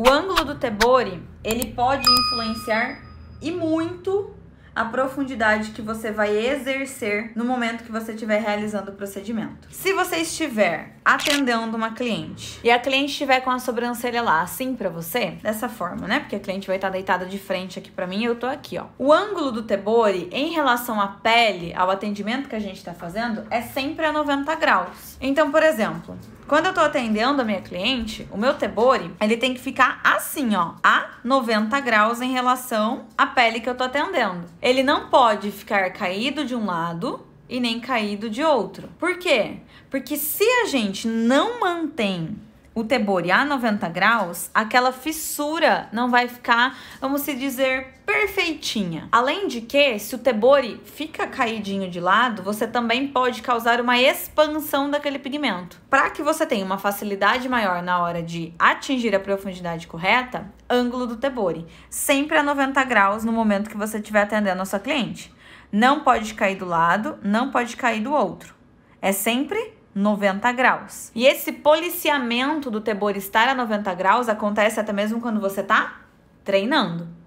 O ângulo do tebori, ele pode influenciar e muito a profundidade que você vai exercer no momento que você estiver realizando o procedimento. Se você estiver atendendo uma cliente e a cliente estiver com a sobrancelha lá assim para você, dessa forma, né? Porque a cliente vai estar deitada de frente aqui para mim e eu tô aqui, ó. O ângulo do tebori em relação à pele, ao atendimento que a gente está fazendo, é sempre a 90 graus. Então, por exemplo, quando eu tô atendendo a minha cliente, o meu tebori, ele tem que ficar assim, ó, a 90 graus em relação à pele que eu tô atendendo. Ele não pode ficar caído de um lado e nem caído de outro. Por quê? Porque se a gente não mantém o tebori a 90 graus, aquela fissura não vai ficar, vamos se dizer, perfeitinha. Além de que, se o tebori fica caidinho de lado, você também pode causar uma expansão daquele pigmento. Para que você tenha uma facilidade maior na hora de atingir a profundidade correta, ângulo do tebori, sempre a 90 graus no momento que você estiver atendendo a sua cliente. Não pode cair do lado, não pode cair do outro. É sempre 90 graus. E esse policiamento do tebor estar a 90 graus acontece até mesmo quando você está treinando.